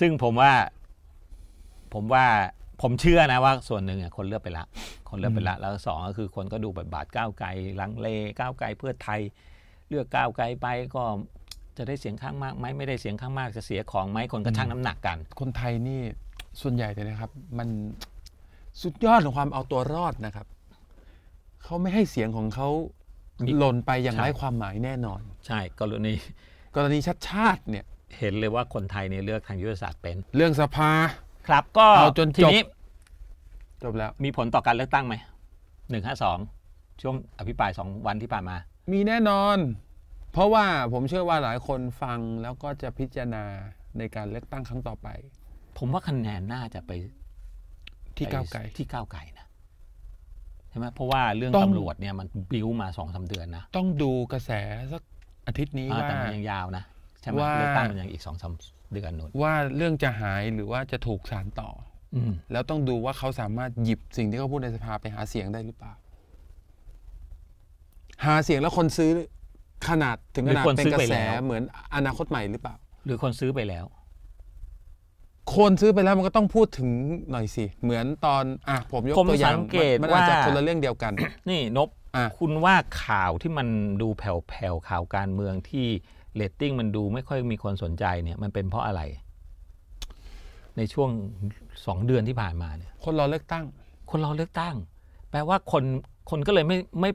ซึ่งผมว่า ผมว่าผมเชื่อนะว่าส่วนหนึ่ง คนเลือกไปละ คนเลือกไปละแล้วสองก็คือ คนก็ดูบทบาทก้าวไกลลังเลก้าวไกลเพื่อไทยเลือกก้าวไกลไปก็จะได้เสียงข้างมากไหมไม่ได้เสียงข้างมากจะเสียของไหมคนก็ชั่งน้ำหนักกัน คนไทยนี่ส่วนใหญ่เลยนะครับ มันสุดยอดของความเอาตัวรอดนะครับเขาไม่ให้เสียงของเขาหล่นไปอย่างไร้ความหมายแน่นอน ใช่ กรณีกรณีชัดชาติเนี่ยเห็นเลยว่าคนไทยเนี่ยเลือกทางยุทธศาสตร์เป็นเรื่องสภา ครับก็เอาจนจบทีนี้ จบแล้ว มีผลต่อการเลือกตั้งไหมหนึ่งห้าสองช่วงอภิปรายสองวันที่ผ่านมา มีแน่นอน เพราะว่าผมเชื่อว่าหลายคนฟังแล้วก็จะพิจารณาในการเลือกตั้งครั้งต่อไป ผมว่าคะแนนน่าจะไปที่ก้าวไกลที่ก้าวไกลนะใช่ไหมเพราะว่าเรื่องตองตำรวจเนี่ยมันบิ้วมาสองสามเดือนนะต้องดูกระแสสักอาทิตย์นี้ว่าแต่มันยังยาวนะช่ไหมว่าเลือกตั้งมันยังอีกสองสามเดือนนู่นว่าเรื่องจะหายหรือว่าจะถูกสารต่ออแล้วต้องดูว่าเขาสามารถหยิบสิ่งที่เขาพูดในสภาไปหาเสียงได้หรือเปล่าหาเสียงแล้วคนซื้อ ขนาดถึงขนาดเป็นกระแส เหมือนอนาคตใหม่หรือเปล่า หรือคนซื้อไปแล้ว คนซื้อไปแล้วมันก็ต้องพูดถึงหน่อยสิเหมือนตอนอ่ะผมยกตัวอย่างมันอาจจะคนละเรื่องเดียวกันนี่นบคุณว่าข่าวที่มันดูแผ่วๆข่าวการเมืองที่เรตติ้งมันดูไม่ค่อยมีคนสนใจเนี่ยมันเป็นเพราะอะไร ในช่วงสองเดือนที่ผ่านมาเนี่ยคนรอเลือกตั้งคนรอเลือกตั้ง แปลว่าคนคนก็เลยไม่ไม่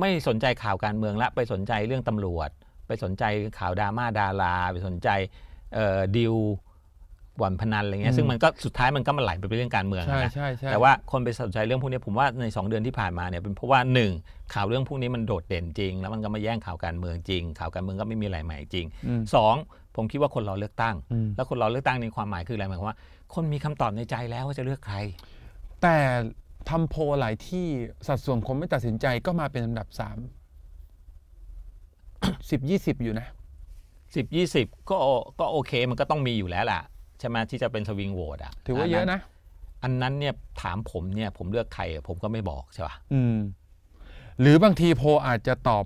ไม่สนใจข่าวการเมืองละไปสนใจเรื่องตำรวจ ไปสนใจข่าวดราม่าดารา ไปสนใจดิวบ่อนพนันอะไรเงี้ยซึ่งมันก็สุดท้ายมันก็มาไหลไปเป็นเรื่องการเมืองนะแต่ว่าคนไปสนใจเรื่องพวกนี้ ผมว่าใน 2 เดือนที่ผ่านมาเนี่ย เป็นเพราะว่า 1 ข่าวเรื่องพวกนี้มันโดดเด่นจริง แล้วมันก็มาแย่งข่าวการเมืองจริง ข่าวการเมืองก็ไม่มีอะไรใหม่จริง2ผมคิดว่าคนเราเลือกตั้งแล้วคนเราเลือกตั้งในความหมายคืออะไรหมายความว่า คนมีคำตอบในใจแล้วว่าจะเลือกใคร แต่ทำโพหลายที่สัดส่วนคนไม่ตัดสินใจก็มาเป็นอันดับสามสิบยี่สิบอยู่นะสิบยี่สิบก็ก็โอเค มันก็ต้องมีอยู่แล้วล่ะใช่ไหมที่จะเป็นสวิงโหวตอ่ะถือว่าเยอะนะ อันนั้นเนี่ยถามผมเนี่ย ผมเลือกใคร ผมก็ไม่บอกใช่ป่ะอืม หรือบางทีโพอาจจะตอบ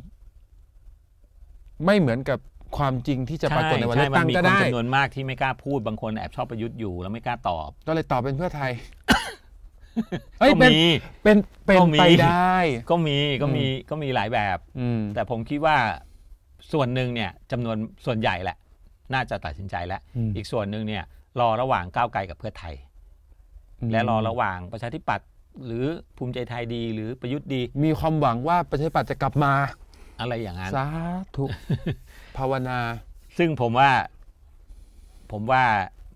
ไม่เหมือนกับความจริงที่จะปรากฏในวันเลือกตั้งก็ได้จำนวนมากที่ไม่กล้าพูดบางคนแอบชอบประยุทธ์อยู่ แล้วไม่กล้าตอบ ก็เลยตอบเป็นเพื่อไทยก็มีเป็นเป็นเป็นไปได้ ก็มีก็มีก็มีหลายแบบแต่ผมคิดว่าส่วนหนึ่งเนี่ยจำนวนส่วนใหญ่แหละ น่าจะตัดสินใจแล้วอีกส่วนหนึ่งเนี่ยรอระหว่างก้าวไกลกับเพื่อไทย และรอระหว่างประชาธิปัตย์หรือภูมิใจไทยดีหรือประยุทธ์ดี มีความหวังว่าประชาธิปัตย์จะกลับมา อะไรอย่างนั้น สาธุภาวนา ซึ่งผมว่า ผมว่า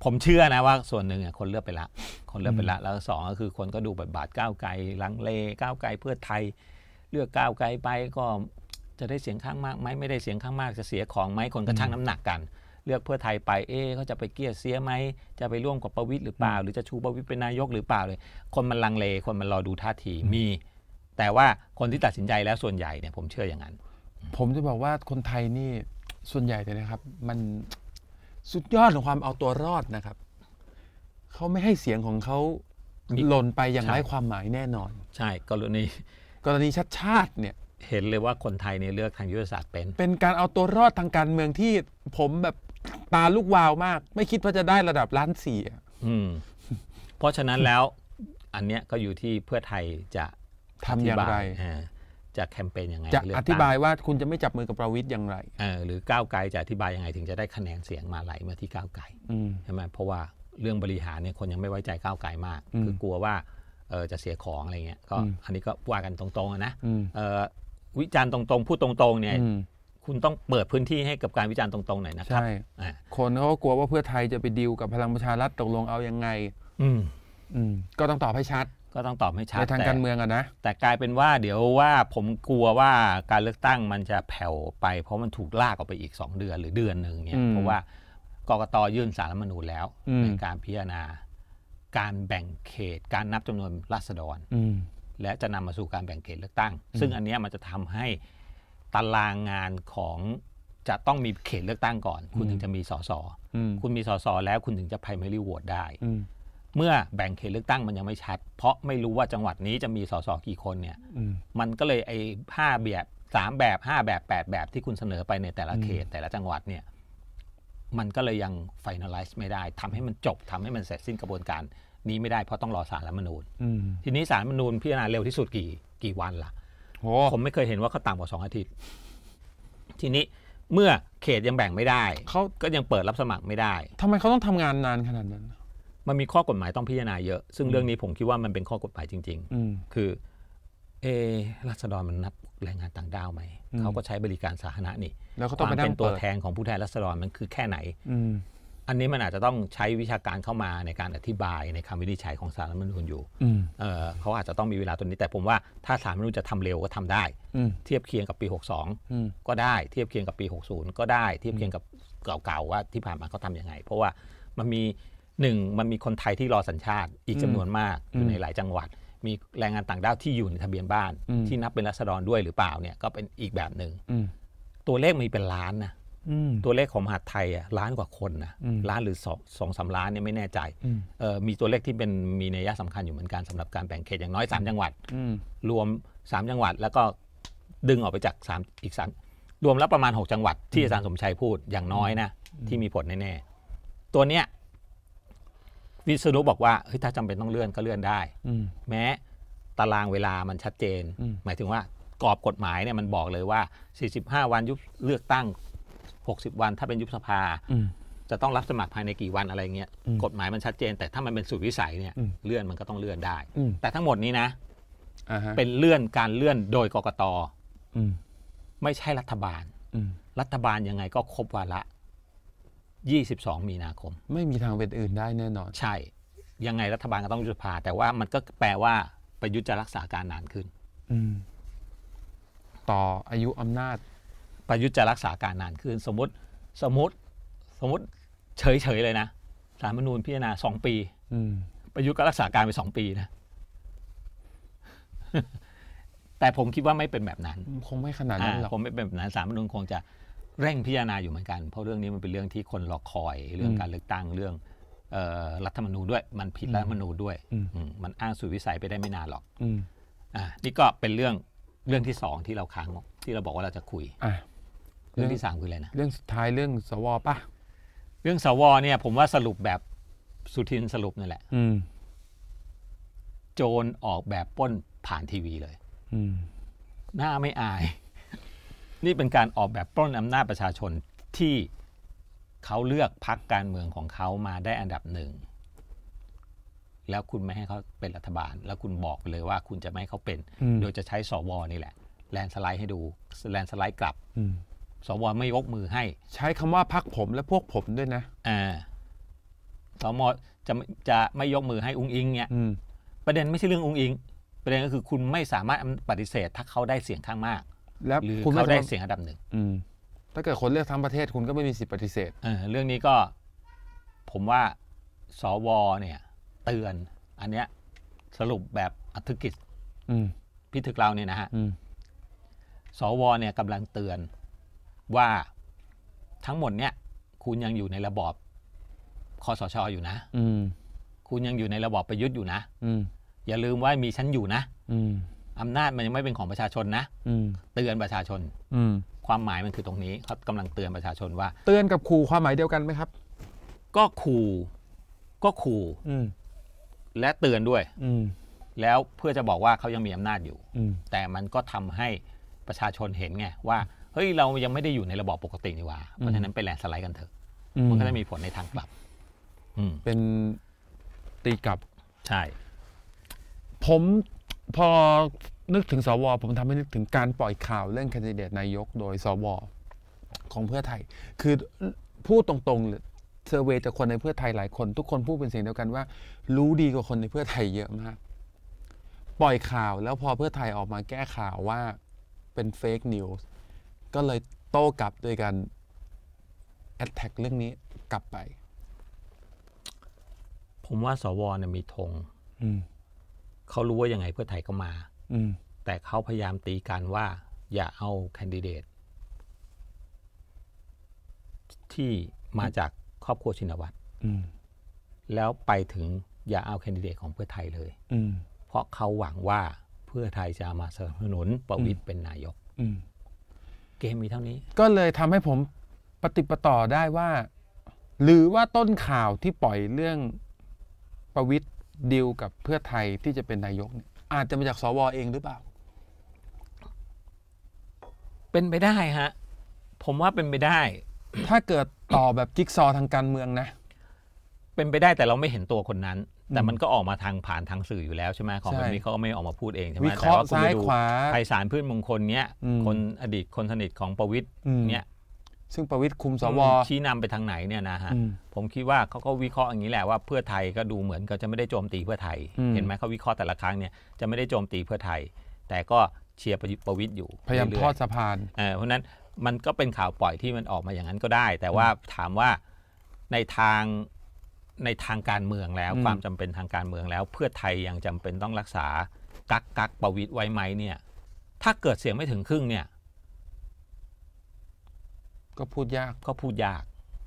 ผมเชื่อนะว่าส่วนหนึ่งคนเลือกไปละคนเลือกไปละแล้วสองก็คือคนก็ดูแบบบาดก้าวไกลลังเลก้าวไกล เพื่อไทย เลือกก้าวไกลไปก็จะได้เสียงข้างมากไหมไม่ได้เสียงข้างมากจะเสียของไหมคนก็ชั่งน้ำหนักกันเลือกเพื่อไทยไป เอ๊เขาจะไปเกียรเสียไหม จะไปร่วมกับประวิตยหรือเปล่า หรือจะชูประวิตยเป็นนายก หรือเปล่าเลย คนมันลังเล คนมันรอดูท่าที มี แต่ว่าคนที่ตัดสินใจแล้วส่วนใหญ่เนี่ยผมเชื่ออย่างนั้น ผมจะบอกว่าคนไทยนี่ส่วนใหญ่เลยนะครับ มันสุดยอดของความเอาตัวรอดนะครับ เขาไม่ให้เสียงของเขาหล่นไปอย่างไร้ความหมายแน่นอน ใช่ กรณี กรณีชัดชาติเนี่ย เห็นเลยว่าคนไทยเนี่ยเลือกทางยุทธศาสตร์เป็น เป็นการเอาตัวรอดทางการเมืองที่ผมแบบตาลูกวาวมาก ไม่คิดว่าจะได้ระดับล้านสี่อ่ะเพราะฉะนั้นแล้วอันเนี้ยก็อยู่ที่เพื่อไทยจะทำอย่างไรจะแคมเปญยังไงจะอธิบายว่าคุณจะไม่จับมือกับประวิทย์อย่างไรหรือก้าวไกลจะอธิบายยังไงถึงจะได้คะแนนเสียงมาไหลมาที่ก้าวไกลใช่ไหมเพราะว่าเรื่องบริหารเนี่ยคนยังไม่ไว้ใจก้าวไกลมาก คือกลัวว่าจะเสียของอะไรเงี้ยก็อันนี้ก็ว่ากันตรงๆนะวิจารณ์ตรงๆพูดตรงๆเนี่ยคุณต้องเปิดพื้นที่ให้กับการวิจารณ์ตรงๆหน่อยนะครับใช่คนเขากลัวว่าเพื่อไทยจะไปดีลกับพลังประชารัฐตกลงเอายังไงอืมอืมก็ต้องตอบให้ชัด ก็ต้องตอบให้ชัดในทางการเมืองอะนะแต่กลายเป็นว่า เดี๋ยวว่าผมกลัวว่าการเลือกตั้งมันจะแผ่วไป เพราะมันถูกลากออกไปอีก2เดือนหรือเดือนหนึ่งเนี่ยเพราะว่ากกตยื่นสารมนูแล้วในการพิจารณา การแบ่งเขต การนับจำนวนราษฎรและจะนำมาสู่การแบ่งเขตเลือกตั้ง ซึ่งอันนี้มันจะทำให้ตารางงานของจะต้องมีเขตเลือกตั้งก่อน คุณถึงจะมีสสคุณมีสสแล้วคุณถึงจะไพรมอรีโหวตได้เมื่อแบ่งเขตเลือกตั้งมันยังไม่ชัดเพราะไม่รู้ว่าจังหวัดนี้จะมีสสกี่คนเนี่ยมันก็เลยไอ้ห้าแบบสามแบบห้าแบบแปดแบบที่คุณเสนอไปในแต่ละเขตแต่ละจังหวัดเนี่ยมันก็เลยยังไฟนอลไลซ์ไม่ได้ ทำให้มันจบทำให้มันเสร็จสิ้นกระบวนการ นี้ไม่ได้เพราะต้องรอสารรัฐมนูลทีนี้สารรัฐมนูลพิจารณาเร็วที่สุดกี่กี่วันละ่ะผมไม่เคยเห็นว่าเขาต่ำกว่าสองอาทิตย์ ทีนี้เมื่อเขตยังแบ่งไม่ได้เขาก็ยังเปิดรับสมัครไม่ได้ ทำไมเขาต้องทำงานนานขนาดนั้น มันมีข้อกฎหมายต้องพิจารณาเยอะ ซึ่งเรื่องนี้ผมคิดว่ามันเป็นข้อกฎหมายจริงๆคือ เอรัษฎรมันนับแรงงานต่างด้าวไหม เขาก็ใช้บริการสาธารณะนี่แล้วก็ต้องเป็นตัวแทนของผู้แทนรัษฎรมันคือแค่ไหนอันนี้มันอาจจะต้องใช้วิชาการเข้ามาในการอธิบายในคำวินิจฉัยของสารมนุษย์อยู่เเขาอาจจะต้องมีเวลาตัวนี้แต่ผมว่าถ้าสารมนุษย์จะทำเร็วก็ทำได้ เทียบเคียงกับปี 62 ก็ได้เทียบเคียงกับปี 60 ก็ได้เทียบเคียงกับเก่าๆว่าที่ผ่านมาเขาทำยังไง เพราะว่ามันมีหนึ่งมันมีคนไทยที่รอสัญชาติอีกจำนวนมากอยู่ในหลายจังหวัด มีแรงงานต่างด้าวที่อยู่ในทะเบียนบ้าน ที่นับเป็นรัษฎรด้วยหรือเปล่าเนี่ยก็เป็นอีกแบบหนึ่งตัวเลขมีเป็นล้านนะตัวเลขของมหาไทยอ่ะล้านกว่าคนนะล้านหรือสองสองสาล้านเนี่ยไม่แน่ใจมีตัวเลขที่เป็นมีนัยสำคัญอยู่เหมือนกันสำหรับการแบ่งเขตอย่างน้อยสามจังหวัดรวมสามจังหวัดแล้วก็ดึงออกไปจากสามอีกสามรวมแล้วประมาณหกจังหวัด ที่อาจารย์สมชัยพูดอย่างน้อยนะ ที่มีผลแน่ ๆ ตัวเนี้ยวิศนุบอกว่าเฮ้ยถ้าจำเป็นต้องเลื่อนก็เลื่อนได้แม้ตารางเวลามันชัดเจนหมายถึงว่ากรอบกฎหมายเนี่ยมันบอกเลยว่า45วันยุบเลือกตั้ง60 วันถ้าเป็นยุบสภาจะต้องรับสมัครภายในกี่วันอะไรเงี้ยกฎหมายมันชัดเจน แต่ถ้ามันเป็นสูตรวิสัยเนี่ย เลื่อนมันก็ต้องเลื่อนได้ แต่ทั้งหมดนี้นะเป็นเลื่อนการเลื่อนโดยกกตไม่ใช่รัฐบาลรัฐบาลยังไงก็ครบวาระ 22 มีนาคม ไม่มีทางเป็นอื่นได้แน่นอน ใช่ยังไงรัฐบาลก็ต้องยุบสภา แต่ว่ามันก็แปลว่าประยุทธ์จะรักษาการนานขึ้นต่ออายุอำนาจประยุทธ์จะรักษาการนานขึ้นสมมติ สมมติสมมติเฉยๆเลยนะสารมนูญพิจารณาสองปีประยุทธ์ก็รักษาการไปสองปีนะ แต่ผมคิดว่าไม่เป็นแบบนั้น คงไม่ขนาดนั้นหรอกผมไม่เป็นแบบนั้นสารมนูญคงจะเร่งพิจารณาอยู่เหมือนกัน เพราะเรื่องนี้มันเป็นเรื่องที่คนรอคอย เรื่องการเลือกตั้งเรื่องรัฐธรรมนูญด้วยมันผิดรัฐธรรมนูญด้วยมันอ้างสุวิสัยไปได้ไม่นานหรอกอ่านี่ก็เป็นเรื่องเรื่องที่สองที่เราค้าง ที่เราบอกว่าเราจะคุยเรื่องที่สามคืออะไรนะ เรื่องสุดท้ายเรื่อง สวป่ะเรื่องสวเนี่ย ผมว่าสรุปแบบสุทินสรุปนี่แหละ อืมโจรออกแบบป้นผ่านทีวีเลย อืมหน้าไม่อาย นี่เป็นการออกแบบปล้นอำนาจประชาชนที่เขาเลือกพักการเมืองของเขามาได้อันดับหนึ่ง แล้วคุณไม่ให้เขาเป็นรัฐบาล แล้วคุณบอกไปเลยว่า คุณจะไม่ให้เขาเป็น โดยจะใช้สวนี่แหละ แลนสไลด์ให้ดู แลนสไลด์กลับ อืสวไม่ยกมือให้ ใช้คำว่าพักผมและพวกผมด้วยนะอ่าสมจะจะไม่ยกมือให้อุ้งอิง เนี่ยประเด็นไม่ใช่เรื่องอุ้งอิง ประเด็นก็คือคุณไม่สามารถปฏิเสธถ้าเขาได้เสียงข้างมาก แล้วหรือเขาได้เสียงระดับหนึ่งถ้าเกิดคนเลือกทั้งประเทศ คุณก็ไม่มีสิทธิปฏิเสธเรื่องนี้ก็ผมว่าสวเนี่ย เตือน อันเนี้ยสรุปแบบอธิกิจพิถึกเราเนี่ยนะฮะสวเนี่ยกำลังเตือนว่าทั้งหมดเนี่ยคุณยังอยู่ในระบอบคอสชอยู่นะ อืคุณยังอยู่ในระบอบประยุทธ์อยู่นะ อือย่าลืมว่ามีชั้นอยู่นะ อืมอำนาจมันยังไม่เป็นของประชาชนนะ อืเตือนประชาชน อืความหมายมันคือตรงนี้เขากำลังเตือนประชาชนว่า เตือนกับขู่ความหมายเดียวกันไหมครับ ก็ขู่ก็ขู่อืและเตือนด้วย อืแล้วเพื่อจะบอกว่าเขายังมีอำนาจอยู่ อืแต่มันก็ทำให้ประชาชนเห็นไงว่าเฮ้ยเรายังไม่ได้อยู่ในระบอบปกตินี่ว่า เพราะฉะนั้นไปแลนสไลด์กันเถอะมันก็จะมีผลในทางกลับเป็นตีกลับใช่ ผมพอนึกถึงสวผมทำให้นึกถึงการปล่อยข่าวเรื่องแคนดิเดตนายกโดยสวของเพื่อไทย คือพูดตรงๆเซอร์เวยจากคนในเพื่อไทยหลายคน ทุกคนพูดเป็นเสียงเดียวกันว่า รู้ดีกว่าคนในเพื่อไทยเยอะมากปล่อยข่าว แล้วพอเพื่อไทยออกมาแก้ข่าวว่าเป็นเฟกนิวส์ก็เลยโต้กลับด้วยการแอดแท็กเรื่องนี้กลับไป ผมว่าสวเนี่ยมีธงเขารู้ว่ายังไงเพื่อไทยก็มา แต่เขาพยายามตีกันว่า อย่าเอาแคนดิเดต ที่มาจากครอบครัวชินวัตรแล้วไปถึงอย่าเอาแคนดิเดตของเพื่อไทยเลย เพราะเขาหวังว่าเพื่อไทยจะมาสนับสนุนประวิตยเป็นนายก อืกมมีเท่านี้ก็เลยทำให้ผมปฏิปต่อได้ว่า หรือว่าต้นข่าวที่ปล่อยเรื่องประวิทย์ดิวกับเพื่อไทยที่จะเป็นนายกเนี่ยอาจจะมาจากสวเองหรือเปล่า เป็นไปได้ฮะผมว่าเป็นไปได้ ถ้าเกิดต่อแบบจิ๊กซอทางการเมืองนะ เป็นไปได้แต่เราไม่เห็นตัวคนนั้นแต่มันก็ออกมาทางผ่านทางสื่ออยู่แล้วใช่ไหมของแบบนี้เขาก็ไม่ออกมาพูดเองใช่ไหมแต่ว่าคุณไปดูไพศาลพื้นมงคลเนี้ย คนอดีตคนสนิทของประวิตย์เนี้ยซึ่งประวิตย์คุมสว ชี้นำไปทางไหนเนี่ยนะฮะ ผมคิดว่าเขาก็วิเคราะห์อย่างนี้แหละว่า เพื่อไทยก็ดูเหมือนก็จะไม่ได้โจมตีเพื่อไทย เห็นไหมเขาวิเคราะห์แต่ละครั้งเนี่ยจะไม่ได้โจมตีเพื่อไทย แต่ก็เชียร์ประวิตย์อยู่พยายามทอดสะพาน เพราะนั้นมันก็เป็นข่าวปล่อยที่มันออกมาอย่างนั้นก็ได้ แต่ว่าถามว่าในทางในทางการเมืองแล้วความจำเป็นทางการเมืองแล้ว เพื่อไทยยังจำเป็นต้องรักษา กักกักประวิตยไว้ไหมเนี่ยถ้าเกิดเสียงไม่ถึงครึ่งเนี่ยก็พูดยาก ก็พูดยาก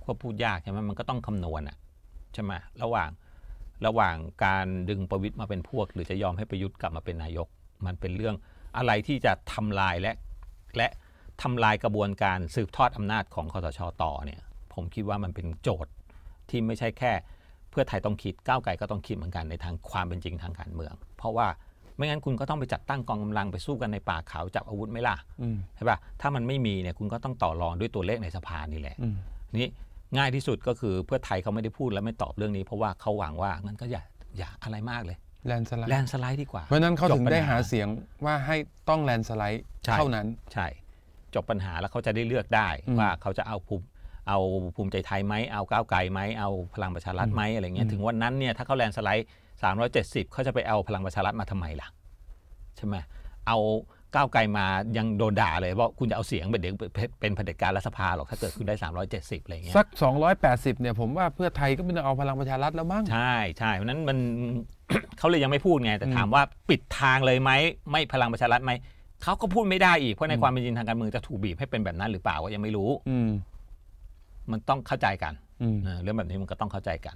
ก็พูดยากใช่ไหมมันก็ต้องคำนวณอ่ะใช่ไหมระหว่างระหว่างการดึงประวิตยมาเป็นพวก หรือจะยอมให้ประยุทธ์กลับมาเป็นนายกมันเป็นเรื่องอะไรที่จะทำลายและ และทำลายกระบวนการสืบทอดอำนาจของคอสชต่อเนี่ยผมคิดว่ามันเป็นโจทย์ที่ไม่ใช่แค่เพื่อไทยต้องคิดก้าวไกลก็ต้องคิดเหมือนกันในทางความเป็นจริงทางการเมือง เพราะว่าไม่งั้นคุณก็ต้องไปจัดตั้งกองกำลังไปสู้กันในป่าเขาจับอาวุธไม่ล่ะใช่ปะถ้ามันไม่มีเนี่ยคุณก็ต้องต่อรองด้วยตัวเลขในสภานี่แหละนี่ง่ายที่สุดก็คือเพื่อไทยเขาไม่ได้พูดและไม่ตอบเรื่องนี้ เพราะว่าเขาหวังว่างั้นก็อย่าอย่าอะไรมากเลยแลนสไลด์แลนสไลด์ดีกว่า เพราะนั้นเขาถึงได้หาเสียงว่าให้ต้องแลนสไลด์ เท่านั้นใช่จบปัญหาแล้วเขาจะได้เลือกได้ว่าเขาจะเอาภูมิเอาภูมิใจไทยไหมเอาก้าวไกลไหมเอาพลังประชารัฐไหมอะไรเงี้ย ถึงวันนั้นเนี่ยถ้าเขาแลนสไลด์ 370 เขาจะไปเอาพลังประชารัฐมาทำไมล่ะ ใช่ไหม เอาก้าวไกลมายังโดนด่าเลยว่าคุณจะเอาเสียงเป็นเด็กเป็นเผด็จการรัฐสภาหรอก ถ้าเกิดคุณได้ 370อะไรเงี้ย สัก 280เนี่ยผมว่าเพื่อไทยก็ไม่ต้องเอาพลังประชารัฐแล้วมั้ง ใช่ใช่เพราะนั้นมันเขาเลยยังไม่พูดไง แต่ถามว่าปิดทางเลยไหม ไม่พลังประชารัฐไหม เขาก็พูดไม่ได้อีก เพราะในความเป็นจริงทางการเมืองจะถูกบีบให้เป็นแบบนั้นหรือเปล่าก็ยังไม่รู้มันต้องเข้าใจกันเรื่องแบบนี้มันก็ต้องเข้าใจกัน